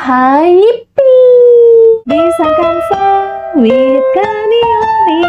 hai bisa kan sawit kanioni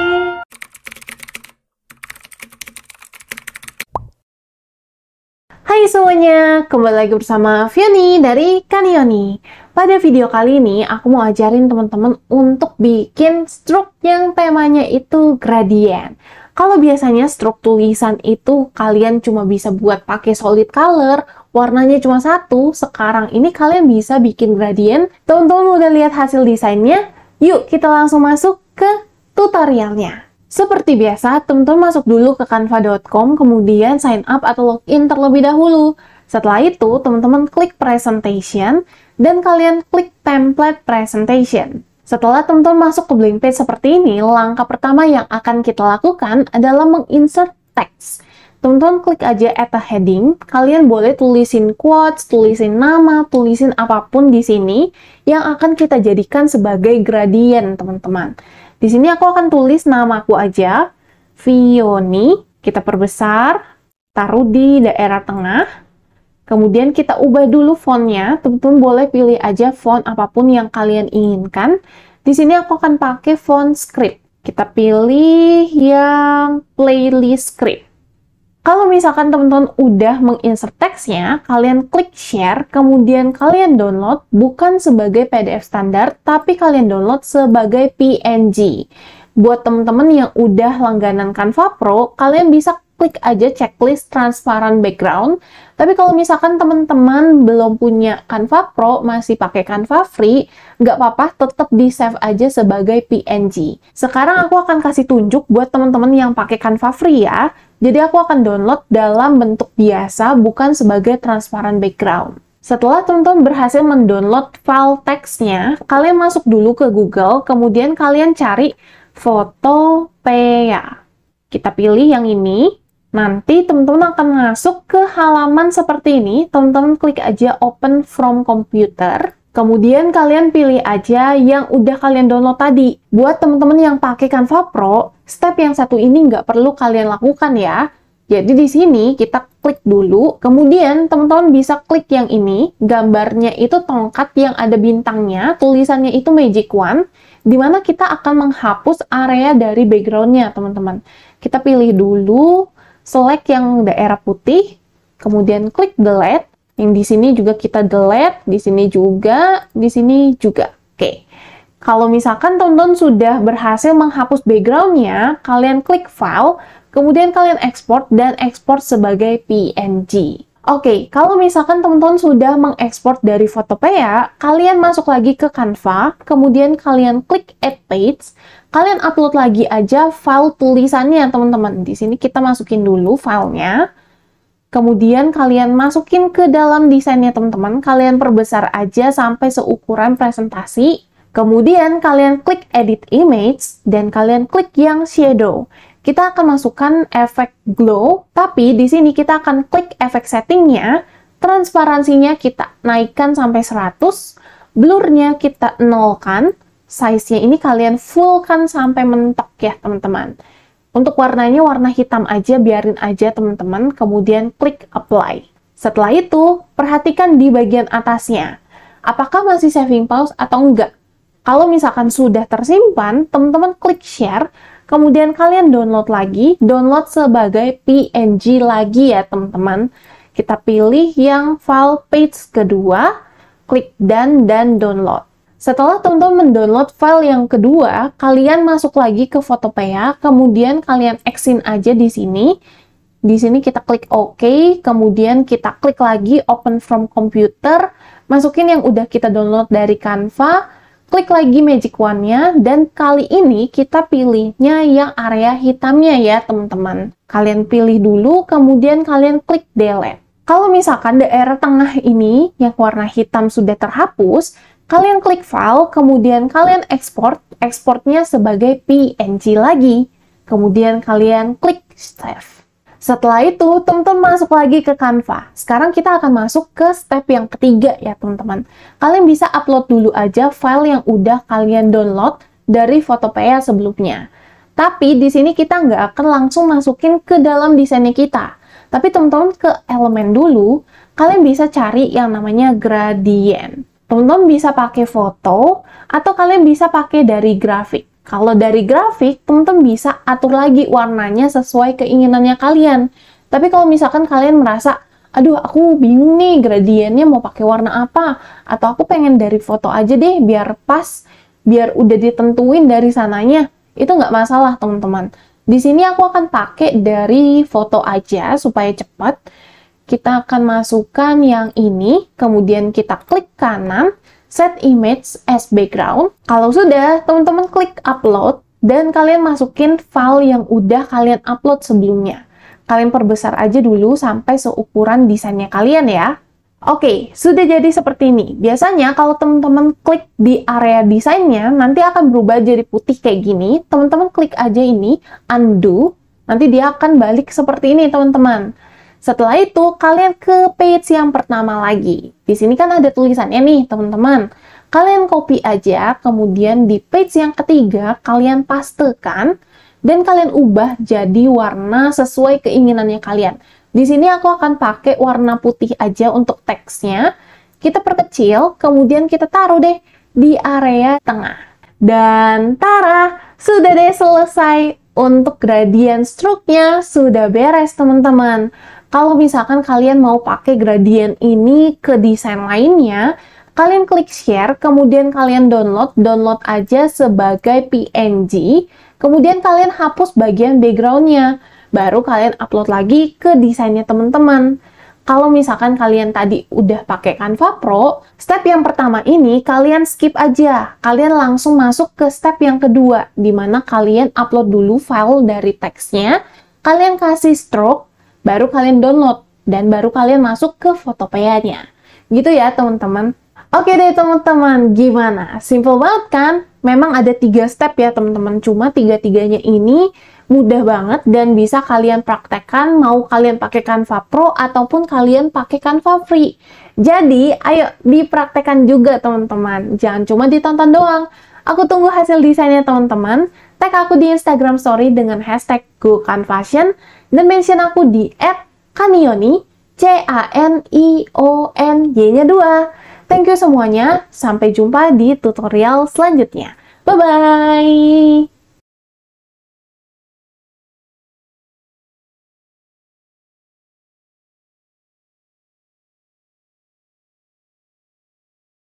Hai semuanya, kembali lagi bersama Vioni dari Kanioni. Pada video kali ini, aku mau ajarin teman-teman untuk bikin stroke yang temanya itu gradient. Kalau biasanya stroke tulisan itu kalian cuma bisa buat pakai solid color warnanya cuma satu, sekarang ini kalian bisa bikin gradient. Teman-teman udah lihat hasil desainnya? Yuk kita langsung masuk ke tutorialnya. Seperti biasa, teman-teman masuk dulu ke canva.com, kemudian sign up atau login terlebih dahulu. Setelah itu, teman-teman klik presentation, dan kalian klik template presentation. Setelah teman-teman masuk ke blank page seperti ini, langkah pertama yang akan kita lakukan adalah menginsert teks teman-teman klik aja at heading. Kalian boleh tulisin quotes, tulisin nama, tulisin apapun di sini yang akan kita jadikan sebagai gradient, teman-teman. Di sini aku akan tulis namaku aja, Vioni, kita perbesar, taruh di daerah tengah. Kemudian kita ubah dulu fontnya, teman-teman boleh pilih aja font apapun yang kalian inginkan. Di sini aku akan pakai font script. Kita pilih yang playlist script kalau misalkan teman-teman udah menginsert teksnya, kalian klik share, kemudian kalian download bukan sebagai PDF standar, tapi kalian download sebagai PNG. Buat teman-teman yang udah langganan Canva Pro, kalian bisa klik aja checklist transparent background tapi kalau misalkan teman-teman belum punya Canva Pro, masih pakai Canva Free, nggak apa-apa, tetap di save aja sebagai PNG. Sekarang aku akan kasih tunjuk buat teman-teman yang pakai Canva Free ya. Jadi aku akan download dalam bentuk biasa, bukan sebagai transparan background. Setelah teman-teman berhasil mendownload file teksnya, kalian masuk dulu ke Google, kemudian kalian cari foto PEA. Kita pilih yang ini, Nanti teman-teman akan masuk ke halaman seperti ini. Teman-teman klik aja open from computer. Kemudian kalian pilih aja yang udah kalian download tadi. Buat teman-teman yang pakai Canva Pro, step yang satu ini nggak perlu kalian lakukan ya. Jadi di sini kita klik dulu, kemudian teman-teman bisa klik yang ini, gambarnya itu tongkat yang ada bintangnya, tulisannya itu magic Wand di mana kita akan menghapus area dari backgroundnya teman-teman. Kita pilih dulu, select yang daerah putih, kemudian klik delete. Yang di sini juga kita delete, di sini juga, di sini juga. Oke. Kalau misalkan tonton sudah berhasil menghapus backgroundnya, kalian klik file, kemudian kalian export dan export sebagai PNG. Oke, okay, kalau misalkan teman-teman sudah mengekspor dari Photopea, kalian masuk lagi ke Canva, kemudian kalian klik Add Page, kalian upload lagi aja file tulisannya teman-teman. Di sini kita masukin dulu filenya, kemudian kalian masukin ke dalam desainnya teman-teman, kalian perbesar aja sampai seukuran presentasi, kemudian kalian klik edit image, dan kalian klik yang shadow. Kita akan masukkan efek glow, tapi di sini kita akan klik efek settingnya, transparansinya kita naikkan sampai 100, blurnya kita nolkan, size-nya ini kalian full kan sampai mentok ya teman-teman. Untuk warnanya warna hitam aja, biarin aja teman-teman, kemudian klik apply. Setelah itu, perhatikan di bagian atasnya. Apakah masih saving pause atau enggak? Kalau misalkan sudah tersimpan, teman-teman klik share, kemudian kalian download lagi, download sebagai PNG lagi ya teman-teman. Kita pilih yang file page kedua, klik dan dan download. Setelah teman-teman mendownload file yang kedua, kalian masuk lagi ke Photopea, kemudian kalian exit aja di sini. Di sini kita klik OK, kemudian kita klik lagi Open from Computer, masukin yang udah kita download dari Canva, klik lagi Magic Wand-nya, dan kali ini kita pilihnya yang area hitamnya ya teman-teman. Kalian pilih dulu, kemudian kalian klik Delete. Kalau misalkan daerah tengah ini yang warna hitam sudah terhapus, Kalian klik file, kemudian kalian export exportnya sebagai PNG lagi. Kemudian kalian klik save. Setelah itu, teman-teman masuk lagi ke Canva. Sekarang kita akan masuk ke step yang ketiga ya, teman-teman. Kalian bisa upload dulu aja file yang udah kalian download dari Fotopeia sebelumnya. Tapi di sini kita nggak akan langsung masukin ke dalam desainnya kita. Tapi teman-teman ke elemen dulu, kalian bisa cari yang namanya gradient. Teman-teman bisa pakai foto atau kalian bisa pakai dari grafik. Kalau dari grafik, teman-teman bisa atur lagi warnanya sesuai keinginannya kalian. Tapi kalau misalkan kalian merasa, aduh aku bingung nih gradiennya mau pakai warna apa, atau aku pengen dari foto aja deh biar pas, biar udah ditentuin dari sananya, itu nggak masalah teman-teman. Di sini aku akan pakai dari foto aja supaya cepat. Kita akan masukkan yang ini, kemudian kita klik kanan, set image as background. Kalau sudah, teman-teman klik upload, dan kalian masukin file yang udah kalian upload sebelumnya. Kalian perbesar aja dulu sampai seukuran desainnya kalian ya. Oke, sudah jadi seperti ini. Biasanya kalau teman-teman klik di area desainnya, nanti akan berubah jadi putih kayak gini. Teman-teman klik aja ini, undo, nanti dia akan balik seperti ini teman-teman. Setelah itu, kalian ke page yang pertama lagi. Di sini kan ada tulisannya nih, teman-teman. Kalian copy aja, kemudian di page yang ketiga, kalian pastekan, dan kalian ubah jadi warna sesuai keinginannya kalian. Di sini aku akan pakai warna putih aja untuk teksnya. Kita perkecil, kemudian kita taruh deh di area tengah. Dan tara, sudah deh selesai untuk gradient stroke-nya sudah beres teman-teman. Kalau misalkan kalian mau pakai gradient ini ke desain lainnya, kalian klik share, kemudian kalian download, download aja sebagai PNG, kemudian kalian hapus bagian backgroundnya, baru kalian upload lagi ke desainnya teman-teman. Kalau misalkan kalian tadi udah pakai Canva Pro, step yang pertama ini kalian skip aja. Kalian langsung masuk ke step yang kedua, di mana kalian upload dulu file dari teksnya, kalian kasih stroke, baru kalian download dan baru kalian masuk ke fotopedia Gitu ya, teman-teman. Oke deh teman-teman, gimana? Simple banget kan? Memang ada tiga step ya teman-teman, cuma tiga-tiganya ini mudah banget dan bisa kalian praktekkan mau kalian pakai Canva Pro ataupun kalian pakai Canva Free. Jadi, ayo dipraktekkan juga teman-teman. Jangan cuma ditonton doang. Aku tunggu hasil desainnya teman-teman tag aku di Instagram story dengan hashtag gokanfashion dan mention aku di app @kanioni C A N I O N Y-nya 2. Thank you semuanya, sampai jumpa di tutorial selanjutnya. Bye bye.